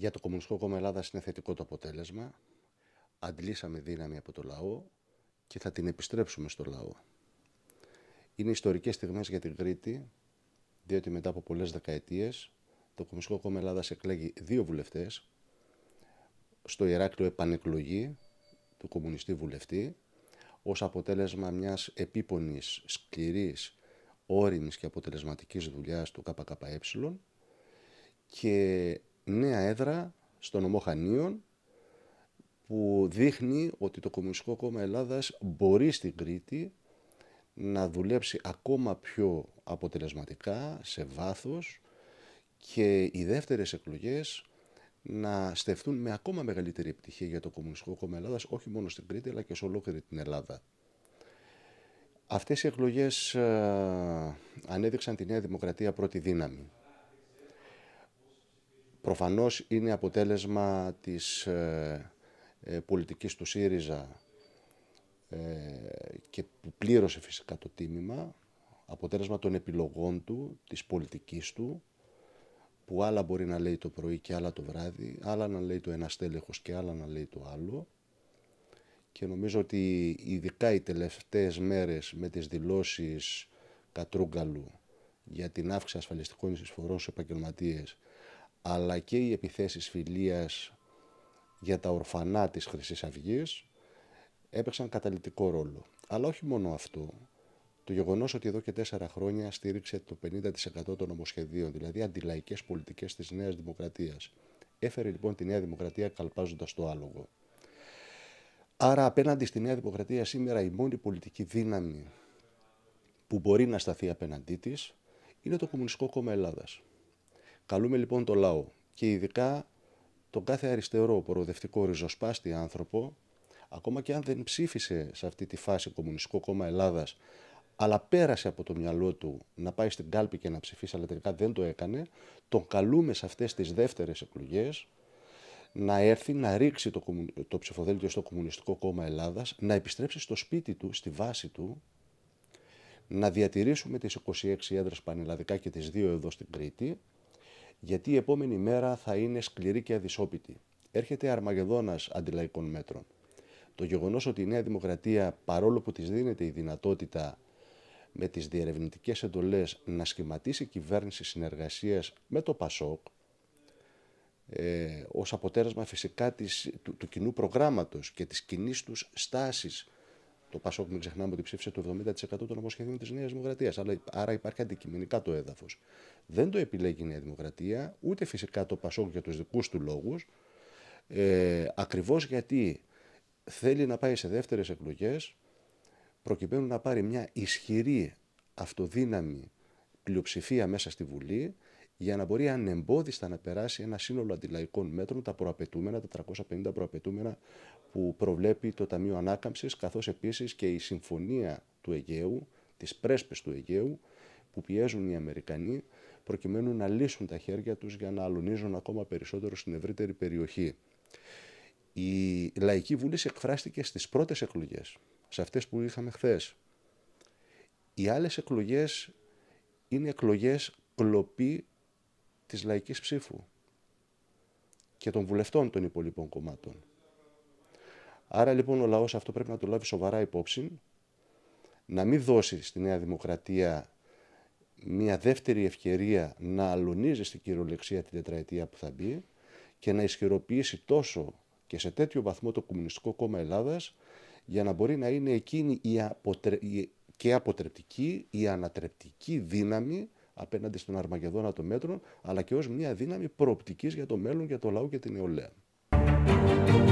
Για το Κομμουνιστικό Κόμμα Ελλάδας είναι θετικό το αποτέλεσμα. Αντλήσαμε δύναμη από το λαό και θα την επιστρέψουμε στο λαό. Είναι ιστορικές στιγμές για την Κρήτη, διότι μετά από πολλές δεκαετίες το Κομμουνιστικό Κόμμα Ελλάδας εκλέγει δύο βουλευτές στο Ηράκλειο επανεκλογή του κομμουνιστή βουλευτή ως αποτέλεσμα μιας επίπονης, σκληρής, όρημη και αποτελεσματικής δουλειάς του ΚΚΕ και νέα έδρα στο νομό Χανίων που δείχνει ότι το Κομμουνιστικό Κόμμα Ελλάδας μπορεί στην Κρήτη να δουλέψει ακόμα πιο αποτελεσματικά, σε βάθος και οι δεύτερες εκλογές να στεφτούν με ακόμα μεγαλύτερη επιτυχία για το Κομμουνιστικό Κόμμα Ελλάδας, όχι μόνο στην Κρήτη αλλά και σε ολόκληρη την Ελλάδα. Αυτές οι εκλογές ε, ανέδειξαν τη Νέα Δημοκρατία πρώτη δύναμη προφανώς είναι αποτέλεσμα της ε, ε, πολιτικής του ΣΥΡΙΖΑ ε, και που πλήρωσε φυσικά το τίμημα, αποτέλεσμα των επιλογών του, της πολιτικής του, που άλλα μπορεί να λέει το πρωί και άλλα το βράδυ, άλλα να λέει το ένα στέλεχος και άλλα να λέει το άλλο. Και νομίζω ότι ειδικά οι τελευταίες μέρες με τις δηλώσεις Κατρούγκαλου για την αύξηση ασφαλιστικών εισφορών στους επαγγελματίες αλλά και οι επιθέσεις φιλίας για τα ορφανά της χρυσής αυγής έπαιξαν καταλητικό ρόλο. Αλλά όχι μόνο αυτό. Το γεγονός ότι εδώ και τέσσερα χρόνια στήριξε το 50% των νομοσχεδίων, δηλαδή αντιλαϊκές πολιτικές της Νέας Δημοκρατίας. Έφερε λοιπόν τη Νέα Δημοκρατία καλπάζοντας το άλογο. Άρα, απέναντι στη Νέα Δημοκρατία σήμερα, η μόνη πολιτική δύναμη που μπορεί να σταθεί απέναντί της είναι το Κομμουνιστικό Κόμμα Ελλάδας. Καλούμε λοιπόν το λαό και ειδικά τον κάθε αριστερό προοδευτικό ριζοσπάστη άνθρωπο, ακόμα και αν δεν ψήφισε σε αυτή τη φάση Κομμουνιστικό Κόμμα Ελλάδας, αλλά πέρασε από το μυαλό του να πάει στην κάλπη και να ψηφίσει, αλλά τελικά δεν το έκανε, τον καλούμε σε αυτές τις δεύτερες εκλογές να έρθει να ρίξει το, το ψηφοδέλτιο στο Κομμουνιστικό Κόμμα Ελλάδας, να επιστρέψει στο σπίτι του, στη βάση του, να διατηρήσουμε τις 26 έδρες πανελλαδικά και τις δύο εδώ στην Κρήτη, γιατί η επόμενη μέρα θα είναι σκληρή και αδυσόπιτη. Έρχεται αρμαγεδόνας αντιλαϊκών μέτρων. Το γεγονός ότι η Νέα Δημοκρατία, παρόλο που της δίνεται η δυνατότητα με τις διερευνητικές εντολές να σχηματίσει κυβέρνηση συνεργασίας με το ΠΑΣΟΚ, ε, ως αποτέλεσμα φυσικά της, του, του κοινού προγράμματος και της κοινής τους στάσης το Πασόκ, μην ξεχνάμε ότι ψήφισε το 70% των νομοσχεδίων της Νέας Δημοκρατίας. Άρα υπάρχει αντικειμενικά το έδαφος. Δεν το επιλέγει η Νέα Δημοκρατία, ούτε φυσικά το Πασόκ για τους δικούς του λόγους, ε, ακριβώς γιατί θέλει να πάει σε δεύτερες εκλογές προκειμένου να πάρει μια ισχυρή αυτοδύναμη πλειοψηφία μέσα στη Βουλή για να μπορεί ανεμπόδιστα να περάσει ένα σύνολο αντιλαϊκών μέτρων, τα προαπαιτούμενα, τα 350 προαπαιτούμενα που προβλέπει το Ταμείο Ανάκαμψης, καθώς επίσης και η Συμφωνία του Αιγαίου, τις πρέσπες του Αιγαίου, που πιέζουν οι Αμερικανοί προκειμένου να λύσουν τα χέρια τους για να αλωνίζουν ακόμα περισσότερο στην ευρύτερη περιοχή. Η Λαϊκή Βούληση εκφράστηκε στις πρώτες εκλογές, σε αυτές που είχαμε χθες. Οι άλλες εκλογές είναι εκλογές κλοπή της λαϊκής ψήφου και των βουλευτών των υπολείπων κομμάτων. Άρα λοιπόν ο λαός αυτό πρέπει να το λάβει σοβαρά υπόψη, να μην δώσει στη Νέα Δημοκρατία μια δεύτερη ευκαιρία να αλωνίζει στην κυριολεξία την τετραετία που θα μπει και να ισχυροποιήσει τόσο και σε τέτοιο βαθμό το Κομμουνιστικό Κόμμα Ελλάδας για να μπορεί να είναι εκείνη η και αποτρεπτική, η ανατρεπτική δύναμη απέναντι στον Αρμαγεδόνα των μέτρων, αλλά και ως μια δύναμη προοπτικής για το μέλλον, για το λαό και την νεολαία.